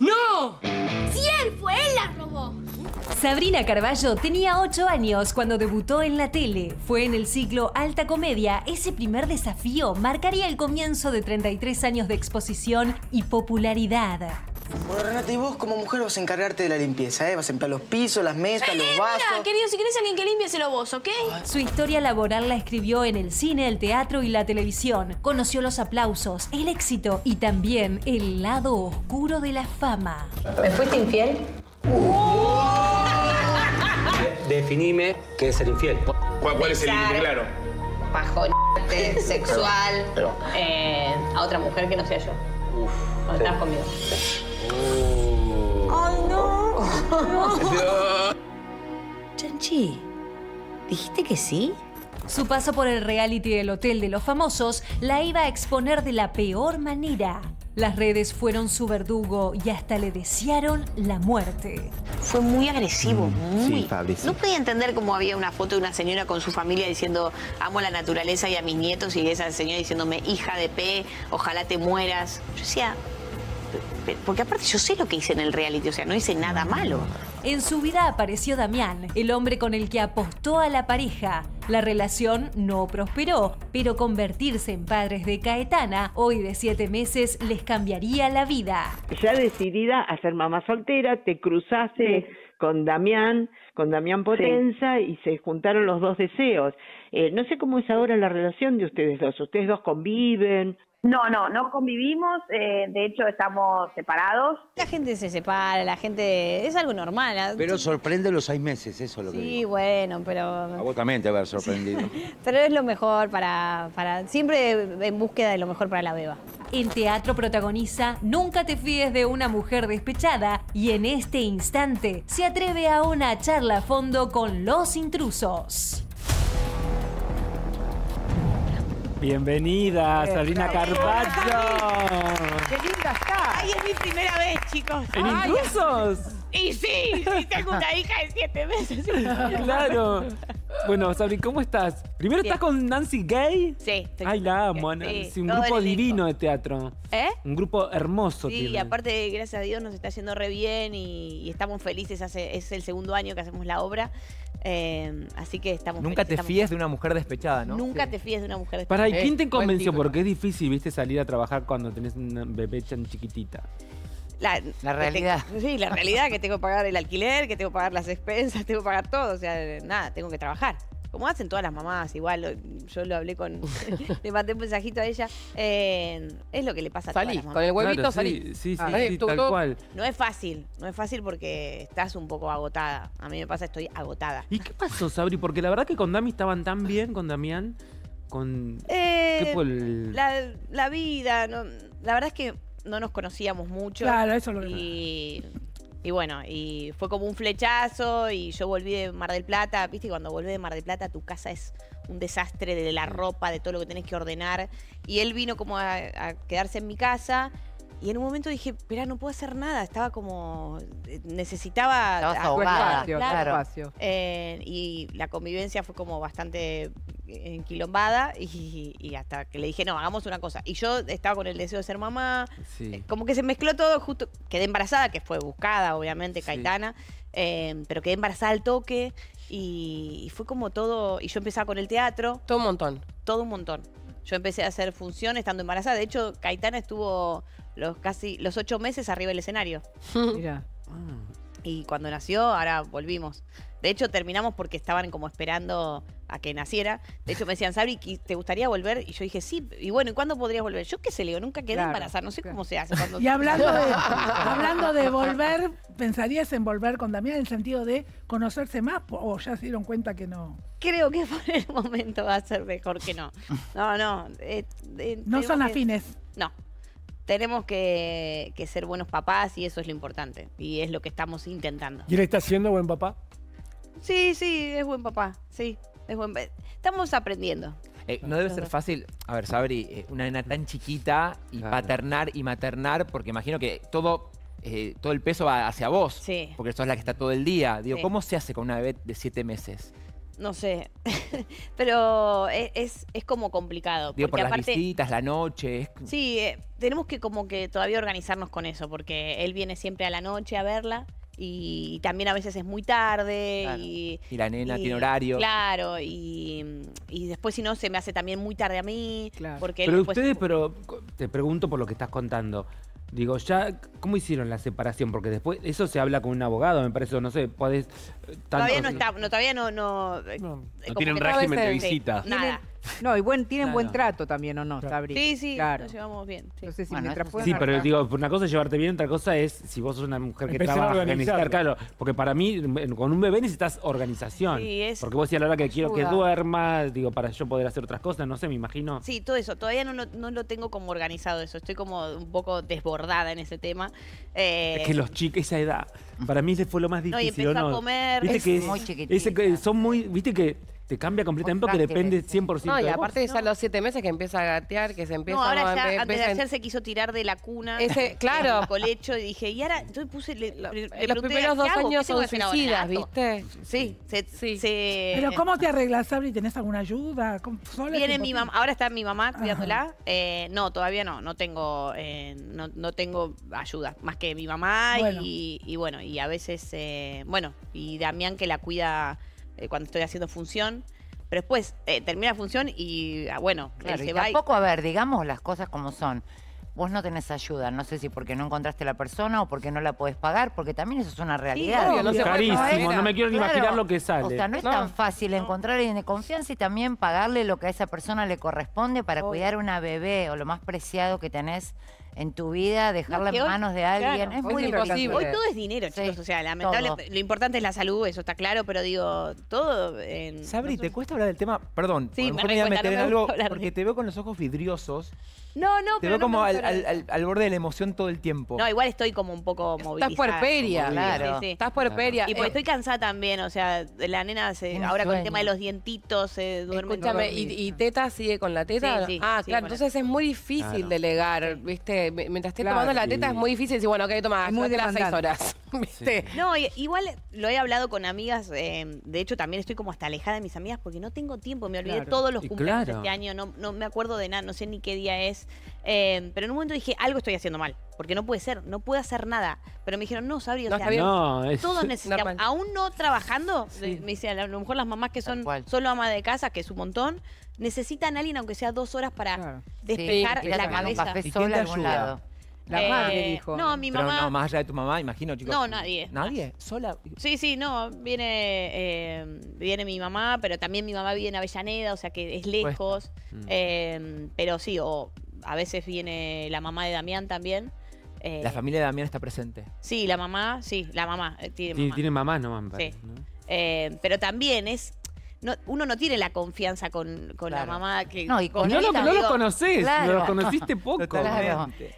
¡No! fue él la robó! Sabrina Carballo tenía 8 años cuando debutó en la tele. Fue en el ciclo Alta Comedia. Ese primer desafío marcaría el comienzo de 33 años de exposición y popularidad. Bueno, Renata, y vos como mujer vas a encargarte de la limpieza, ¿eh? Vas a limpiar los pisos, las mesas, los vasos. Mira, querido, si querés alguien que limpie, se lo vos, ¿ok? Su historia laboral la escribió en el cine, el teatro y la televisión. Conoció los aplausos, el éxito y también el lado oscuro de la fama. ¿Me fuiste infiel? Uh. Definime qué es ser infiel. ¿Cuál, es el límite claro? Pajonete, sexual, eh, a otra mujer que no sea yo. Uf, estás conmigo. Oh. ¡Ay, no! Chanchi, ¿dijiste que sí? Su paso por el reality del Hotel de los Famosos la iba a exponer de la peor manera. Las redes fueron su verdugo y hasta le desearon la muerte. Fue muy agresivo, mm, muy. No podía entender cómo había una foto de una señora con su familia diciendo amo a la naturaleza y a mis nietos y esa señora diciéndome hija de P, ojalá te mueras. Yo decía, porque aparte yo sé lo que hice en el reality, o sea, no hice nada malo. En su vida apareció Damián, el hombre con el que apostó a la pareja. La relación no prosperó, pero convertirse en padres de Caetana, hoy de siete meses, les cambiaría la vida. Ya decidida a ser mamá soltera, te cruzaste con Damián, con Damián Potenza, y se juntaron los dos deseos. Eh, no sé cómo es ahora la relación de ustedes dos. ¿Ustedes dos conviven? No, no, no convivimos, eh, de hecho estamos separados. La gente se separa, la gente... es algo normal. ¿ah? Pero sorprende los seis meses, eso es lo que Sí, bueno, pero... A vos también te haber sorprendido. pero es lo mejor para, para... siempre en búsqueda de lo mejor para la beba. En teatro protagoniza Nunca te fíes de una mujer despechada y en este instante se atreve a una charla a fondo con los intrusos. Bienvenida, Sabrina Carpaccio. ¡Qué linda está! Ay, es mi primera vez, chicos. ¿En Inclusos? Y sí, sí, tengo una hija de siete meses. Claro. Bueno, Sabrina, ¿cómo estás? Primero estás con Nancy Gay. Sí, estoy Ay, la amo, Es un grupo divino de teatro. ¿Eh? Un grupo hermoso. Sí, y aparte, gracias a Dios, nos está haciendo re bien y, estamos felices. Hace, es el segundo año que hacemos la obra. Em, así que estamos. Nunca te fíes de una mujer despechada, ¿no? Nunca te fíes de una mujer despechada. Para, ¿y quién te convenció? Porque es difícil, viste, salir a trabajar cuando tenés una bebé chiquitita. La, realidad. sí, la realidad, que tengo que pagar el alquiler, que tengo que pagar las expensas, tengo que pagar todo. O sea, nada, tengo que trabajar como hacen todas las mamás, igual yo lo hablé con, le mandé un mensajito a ella, eh, es lo que le pasa a todas las Con el huevito salí. Sí, sí, ah. tal cual. No es fácil, no es fácil porque estás un poco agotada. A mí me pasa, estoy agotada. ¿Y qué pasó, Sabri? Porque la verdad que con Dami estaban tan bien, con Damián, con... Eh, la, vida, la verdad es que no nos conocíamos mucho. Claro, eso lo Y y bueno, y fue como un flechazo y yo volví de Mar del Plata, viste, cuando volví de Mar del Plata tu casa es un desastre de la ropa, de todo lo que tenés que ordenar. Y él vino como a, quedarse en mi casa. Y en un momento dije, espera, no puedo hacer nada. Estaba como. Eh, necesitaba. Espacio, claro. Eh, y la convivencia fue como bastante en y, y, hasta que le dije, no, hagamos una cosa. Y yo estaba con el deseo de ser mamá, eh, como que se mezcló todo, justo quedé embarazada, que fue buscada, obviamente, caitana eh, pero quedé embarazada al toque y, fue como todo, y yo empecé con el teatro. Todo un montón. Todo un montón. Yo empecé a hacer función estando embarazada. De hecho, Caetana estuvo los casi los ocho meses arriba del escenario. Y cuando nació, ahora volvimos. De hecho, terminamos porque estaban como esperando a que naciera. De hecho, me decían, Sabri, ¿te gustaría volver? Y yo dije, sí. Y bueno, ¿y cuándo podrías volver? Yo qué sé, Leo, nunca quedé embarazada. No sé cómo se hace. Cuando... Y hablando de, hablando de volver, ¿pensarías en volver con Damián en el sentido de conocerse más? ¿O ya se dieron cuenta que no? Creo que por el momento va a ser mejor que no. No, no. Eh, eh, no son afines. no. Tenemos que, ser buenos papás y eso es lo importante. Y es lo que estamos intentando. ¿Y él está siendo buen papá? Sí, sí, es buen papá, sí. Estamos aprendiendo. Eh, no debe ser fácil, a ver, Sabri, eh, una nena tan chiquita y paternar y maternar, porque imagino que todo, eh, todo el peso va hacia vos, sí. porque sos la que está todo el día. Digo, ¿cómo se hace con una bebé de siete meses? No sé, pero e-, es, como complicado. porque por las visitas, la noche. Sí, tenemos que como que todavía organizarnos con eso, porque él viene siempre a la noche a verla y también a veces es muy tarde. Y, la nena tiene horario. Claro, y, y, después si no se me hace también muy tarde a mí. Claro. Porque pero ustedes, pero te pregunto por lo que estás contando. Digo, ya, ¿cómo hicieron la separación? Porque después, eso se habla con un abogado, me parece, no sé, puedes eh, todavía no está, no, todavía no... No, no, eh, no tienen régimen de visitas Nada. No, y tienen buen trato también, ¿o no, está Sí, sí, claro. nos llevamos bien. Sí. si Sí, pero digo, una cosa es llevarte bien, otra cosa es si vos sos una mujer que trabaja, claro. Porque para mí, con un bebé necesitas organización. Sí, es porque vos decís a la hora que quiero que duerma, digo, para yo poder hacer otras cosas, no sé, me imagino. Sí, todo eso. Todavía no lo, no lo tengo como organizado eso. Estoy como un poco desbordada en ese tema. Eh, es que los chicos, esa edad, para mí ese fue lo más difícil. No, y empezó a comer. es que muy son muy, viste que te cambia completamente porque depende 100% No, y aparte vos, ¿no? los siete meses que empieza a gatear, que se empieza... No, ahora ya, antes de hacer se quiso tirar de la cuna, Ese, claro. colecho, y dije, y ahora, yo puse... Le, le, los primeros dos años son suicidas, ¿viste? Sí, se, sí. Pero ¿cómo te arreglas, Sabri? ¿Tenés alguna ayuda? Viene mi mamá, ahora está mi mamá cuidándola. Eh, no, todavía no, no tengo, eh, no, tengo ayuda, más que mi mamá Y, y, bueno, y a veces, eh, bueno, y Damián que la cuida eh, cuando estoy haciendo función. Pero después eh, termina la función y, ah, bueno, claro, se va tampoco, a ver, digamos las cosas como son. Vos no tenés ayuda, no sé si porque no encontraste la persona o porque no la podés pagar, porque también eso es una realidad. no, carísimo, no, me quiero ni imaginar lo que sale. O sea, no es tan fácil encontrar alguien de confianza y también pagarle lo que a esa persona le corresponde para cuidar una bebé o lo más preciado que tenés en tu vida, dejarla en manos de alguien. es muy imposible. Hoy todo es dinero, chicos. o sea, lamentable, lo importante es la salud, eso está claro, pero digo, todo en. Sabri, ¿te cuesta hablar del tema? Perdón, meter algo porque te veo con los ojos vidriosos. No, no, Te veo como al, borde de la emoción todo el tiempo. No, igual estoy como un poco movilizada. Estás puerperia, claro. Estás puerperia. Y porque eh. estoy cansada también, o sea, la nena ahora con el tema de los dientitos se duerme. Escúchame, ¿y, ¿y, teta sigue con la teta? ah, claro, entonces es muy difícil delegar, ¿viste? Eh, mientras esté tomando la teta es muy difícil decir, bueno, ok, tomar muy de las seis horas. No, igual lo he hablado con amigas, eh, de hecho también estoy como hasta alejada de mis amigas porque no tengo tiempo, me olvidé todos los cumpleaños de este año, no, me acuerdo de nada, no sé ni qué día es, eh, pero en un momento dije, algo estoy haciendo mal, porque no puede ser, no puedo hacer nada, pero me dijeron, no, Sabri, o sea, todos necesitamos, aún no trabajando, me dicen, a lo mejor las mamás que son solo ama de casa, que es un montón, necesitan a alguien aunque sea dos horas para despejar la cabeza. ¿Y quién te ayuda? La eh, madre dijo. No, mi mamá. no, más allá de tu mamá, imagino, chicos. No, nadie. ¿Nadie? ¿Sola? Sí, sí, no. Viene, eh, viene mi mamá, pero también mi mamá vive en Avellaneda, o sea que es lejos. Mm. Eh, pero sí, o a veces viene la mamá de Damián también. la familia de Damián está presente. Sí, la mamá, sí, la mamá. Tiene mamá. Tiene, no Sí. pero también es uno no tiene la confianza con, la mamá que. No, no, no, lo conoces, lo conociste poco.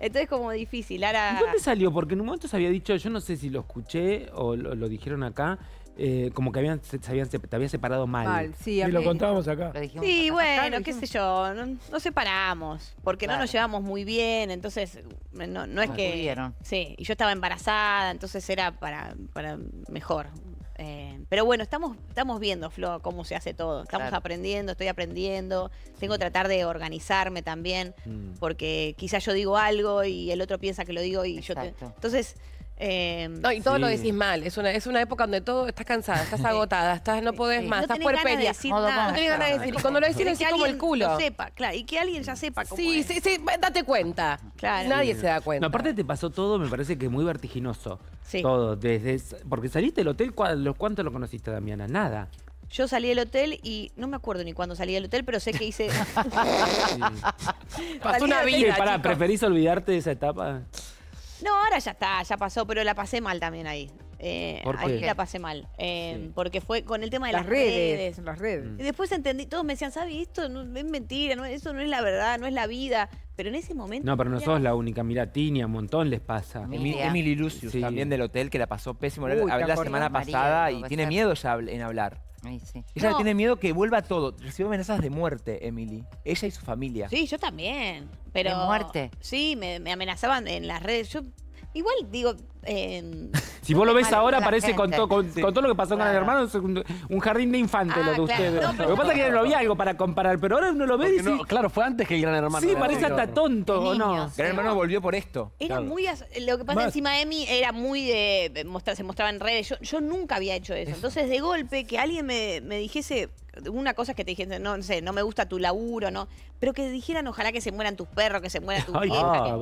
Entonces, como difícil. Ahora... ¿Y ¿Dónde salió? Porque en un momento se había dicho, yo no sé si lo escuché o lo, dijeron acá, eh, como que habían, se, habían, había separado mal. sí, y lo contábamos acá. sí, bueno, qué sé yo, no, separamos, porque no nos llevamos muy bien, entonces no, es que... Sí, y yo estaba embarazada, entonces era para, para mejor, eh, pero bueno, estamos, estamos viendo, Flo, cómo se hace todo. Estamos aprendiendo, estoy aprendiendo. Tengo que tratar de organizarme también, mm. porque quizás yo digo algo y el otro piensa que lo digo y yo... Te... Entonces, Em, no, y todo lo decís mal. Es una, es una época donde todo estás cansada, estás agotada, estás, no podés más, estás puerperia. No, tenés ganas de decir. Y cuando lo decís, es como el culo. Lo sepa, claro. Y que alguien ya sepa cómo sí, es. Sí, sí, date cuenta. Claro. Nadie se da cuenta. aparte te pasó todo, me parece que muy vertiginoso. Sí. Todo. Desde, porque saliste del hotel, ¿cuánto lo conociste, Damiana? Nada. Yo salí del hotel y no me acuerdo ni cuándo salí del hotel, pero sé que hice. Pasó una vida. ¿preferís olvidarte de esa etapa? No, ahora ya está, ya pasó, pero la pasé mal también ahí. Eh, ahí la pasé mal. Eh, porque fue con el tema de las, redes, Las redes. Mm. Y después entendí, todos me decían, ¿sabes? Esto es mentira, no, eso no es la verdad, no es la vida. Pero en ese momento. No, pero no sos la única. Mira, Tini, a un montón les pasa. Emily Lucius, también del hotel, que la pasó pésimo. la semana pasada y pues tiene miedo ya en hablar. Ella tiene miedo que vuelva todo. recibe amenazas de muerte, Emily. Ella y su familia. Sí, yo también. Pero, ¿De muerte? Sí, me, me, amenazaban en las redes. Yo Igual, digo... Em, si vos lo ves ahora, parece con, todo con, todo lo que pasó con el hermano, un, jardín de infante lo ah, de ustedes. lo que pasa es que no había algo para comparar, pero ahora uno lo ve claro, fue antes que el gran hermano. sí, parece hasta tonto, el Gran Hermano volvió por esto. Era muy. Lo que pasa encima de mí era muy de. se mostraba en redes. Yo, nunca había hecho eso. Entonces, de golpe, que alguien me, dijese. Una cosa que te dijese, no, sé, no me gusta tu laburo, no. Pero que dijeran, ojalá que se mueran tus perros, que se mueran tus Ay, ah,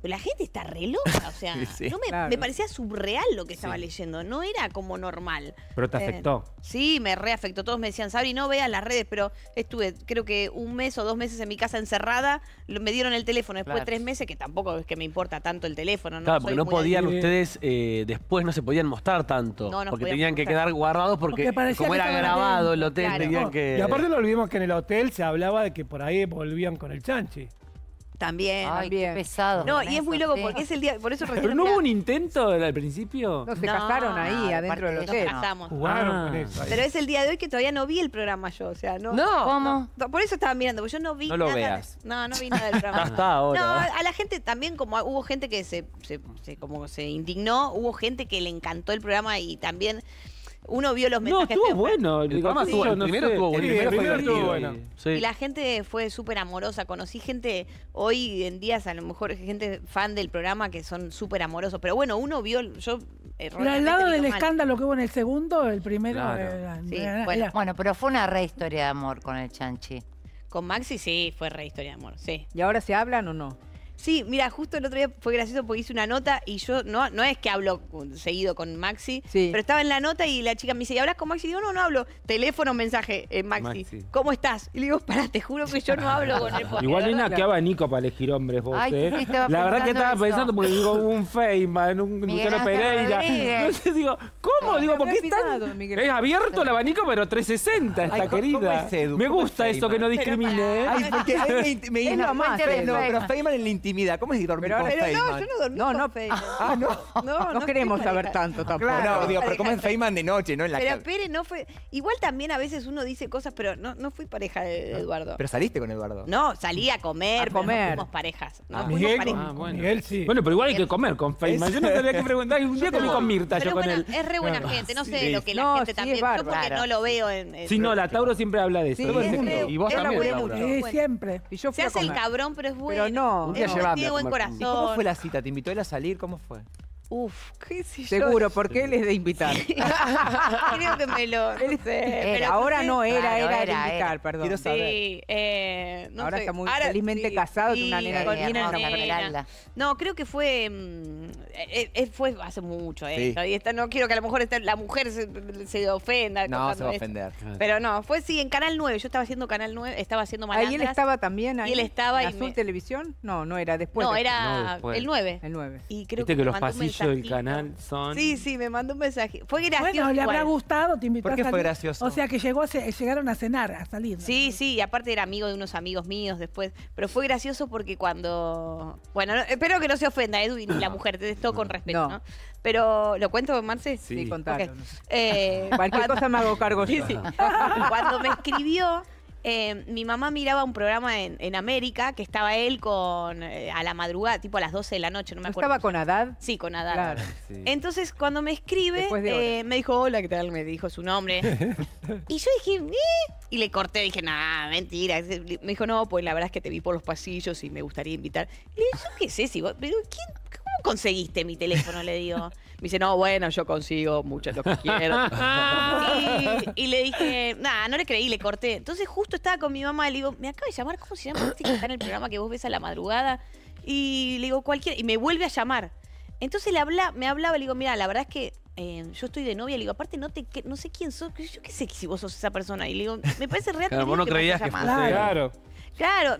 pero la gente está re loca, o sea, no me, parecía subreal lo que estaba leyendo, no era como normal. Pero te eh, afectó. sí, me reafectó. Todos me decían, Sabri, no veas las redes, pero estuve creo que un mes o dos meses en mi casa encerrada, me dieron el teléfono. Después de tres meses, que tampoco es que me importa tanto el teléfono. ¿no? Claro, porque no podían ustedes, eh, después no se podían mostrar tanto. porque tenían que quedar guardados porque, como era grabado el hotel, tenían que... Y aparte no olvidemos que en el hotel se hablaba de que por ahí volvían con el chanchi. También. Ay, pesado. No, y es muy loco porque es el día. Por eso Pero no hubo un intento al principio. No, se cajaron casaron ahí, adentro de los... Nos casamos. Jugaron ah. Pero es el día de hoy que todavía no vi el programa yo. O sea, no. No. ¿Cómo? por eso estaba mirando, porque yo no vi no Lo veas. No, no vi nada del programa. Hasta ahora. No, a la gente también, como hubo gente que se, se, como se indignó, hubo gente que le encantó el programa y también uno vio los mensajes. No, estuvo bueno. El programa estuvo, bueno. primero estuvo bueno. Y la gente fue súper amorosa. Conocí gente hoy en días, a lo mejor gente fan del programa que son súper amorosos. Pero bueno, uno vio, yo pero al lado del escándalo que hubo en el segundo, el primero. bueno. pero fue una re historia de amor con el chanchi. Con Maxi sí, fue re historia de amor, sí. ¿Y ahora se hablan o no? Sí, mira, justo el otro día fue gracioso porque hice una nota y yo no, es que hablo seguido con Maxi, pero estaba en la nota y la chica me dice, ¿y hablas con Maxi? digo, no, no hablo. Teléfono, mensaje, eh, Maxi, ¿cómo estás? Y le digo, pará, te juro que yo no hablo con él. Igual hay una que abanico para elegir hombres vos, ¿eh? La verdad que estaba pensando porque digo un Feynman, un Luciano Pereira. Entonces digo, ¿cómo? digo, ¿por qué están? Es abierto el abanico, pero 360 está querida. me gusta eso que no discrimine. ¿eh? Ay, porque me, me, me, más, pero Feynman en el ¿Cómo es dormir pero, con pero Feynman? No, yo no dormí no, no, Ah, no. No, queremos saber tanto tampoco. Claro, no, digo, pero ¿cómo es Feynman de noche, no en la Pero Pérez no fue... Igual también a veces uno dice cosas, pero no, no fui pareja de Eduardo. Pero saliste con Eduardo. No, salí a comer, comer. Pero no fuimos parejas. No ah, Miguel, ah, bueno. Miguel sí. Bueno, pero igual hay que comer con Feynman. Yo no tendría que preguntar. Un día comí con Mirta yo con él. Es re buena gente, no sé lo que la gente también. Yo porque no lo veo en... Sí, no, la Tauro siempre habla de eso. Y vos también, Sí, siempre. Se hace el cabrón, pero es bueno. Pero no. Un ¿Cómo fue la cita? ¿Te invitó él a salir? ¿Cómo fue? Uf, qué si yo? Seguro, porque él es de invitar. Creo que me lo. ahora no era, era, de invitar, perdón. Sí, eh, no ahora está muy felizmente casado con una nena de una nena. No, creo que fue. Mm, eh, eh, fue hace mucho esto. Y esta, no quiero que a lo mejor la mujer se, ofenda. No, se va a ofender. Pero no, fue sí, en Canal 9. Yo estaba haciendo Canal 9, estaba haciendo ah, Malandras. Ahí él estaba también. Ahí, y él estaba. ¿En Azul Televisión? No, no era después. No, de... era no, era el 9. El 9. Y creo que, los el canal son. Sí, sí, me mandó un mensaje. Fue gracioso. Bueno, le habrá gustado, te ¿Por qué fue gracioso? O sea que llegó llegaron a cenar, a salir. Sí, sí, y aparte era amigo de unos amigos míos después. Pero fue gracioso porque cuando. Bueno, espero que no se ofenda, Edwin, la mujer, te esto con respeto, ¿no? Pero, ¿lo cuento, Marce? Sí, sí eh, Cualquier cosa me hago cargo Sí, sí. cuando me escribió. Eh, mi mamá miraba un programa en, América que estaba él con eh, a la madrugada, tipo a las 12 de la noche, no me acuerdo. ¿Estaba con Adad? Sí, con Adad Entonces, cuando me escribe, eh, me dijo, hola, ¿qué tal? Me dijo su nombre. y yo dije, ¿Eh? Y le corté, dije, nada, mentira. Me dijo, no, pues la verdad es que te vi por los pasillos y me gustaría invitar. Le dije, yo qué sé, si pero ¿quién, conseguiste mi teléfono? Le digo. Me dice, no, bueno, yo consigo muchas lo que quiero. y, le dije, nada, no le creí, le corté. Entonces justo estaba con mi mamá y le digo, me acaba de llamar, ¿cómo se llama este está en el programa que vos ves a la madrugada? Y le digo, cualquiera. y me vuelve a llamar. Entonces le habla, me hablaba, le digo, mira, la verdad es que eh, yo estoy de novia, le digo, aparte no te no sé quién sos, yo qué sé si vos sos esa persona. Y le digo, me parece real. Claro, vos no creías que claro.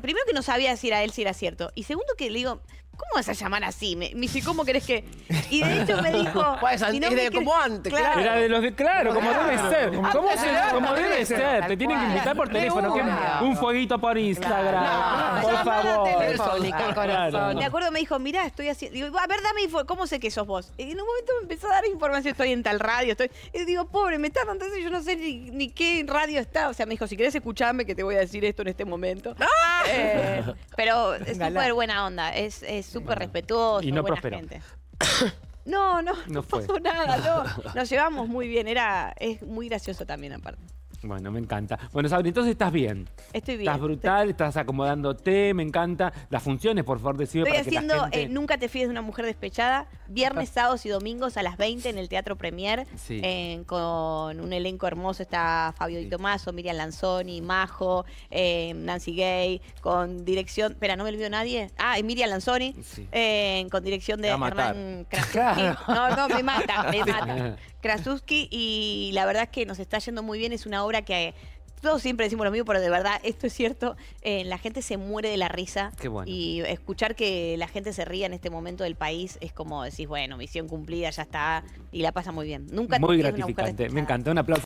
primero que no sabía si a él, si era cierto. Y segundo que le digo, ¿Cómo vas a llamar así? ¿cómo querés que.? Y de hecho me dijo. Pues, de, como antes, claro. Era de los de. Claro, como debe ser. Ah, como, como debe ser. Te tienen que invitar por teléfono. un fueguito por Instagram. por favor. Telefónica, Me acuerdo, me dijo, mirá, estoy haciendo. Digo, a ver, dame ¿Cómo sé que sos vos? Y en un momento me empezó a dar información. Estoy en tal radio. Estoy... Y digo, pobre, me tardan. Entonces yo no sé ni, qué radio está. O sea, me dijo, si querés escucharme, que te voy a decir esto en este momento. ¡Ah! Eh, pero es súper buena onda. es súper respetuoso, y no buena gente. No, no, no, no pasó nada, no. Nos llevamos muy bien, era, es muy gracioso también aparte. Bueno, me encanta. Bueno, Sabri, entonces estás bien. Estoy bien. Estás brutal, estás acomodándote, me encanta. Las funciones, por favor, decime Estoy para eh, Nunca te fíes de una mujer despechada, viernes, sábados y domingos a las 20 en el Teatro Premier, sí. con un elenco hermoso, está Fabio Di Tomaso, Miriam Lanzoni, Majo, eh, Nancy Gay, con dirección... Espera, ¿no me olvidó nadie? Ah, y Miriam Lanzoni, eh, con dirección de Hernán No, no, me mata, me mata. Krasuski y la verdad es que nos está yendo muy bien. Es una obra que eh, todos siempre decimos lo mismo, pero de verdad, esto es cierto. Eh, la gente se muere de la risa. Y escuchar que la gente se ría en este momento del país es como decís, bueno, misión cumplida, ya está. Y la pasa muy bien. Nunca Muy gratificante. Me encantó. Un aplauso.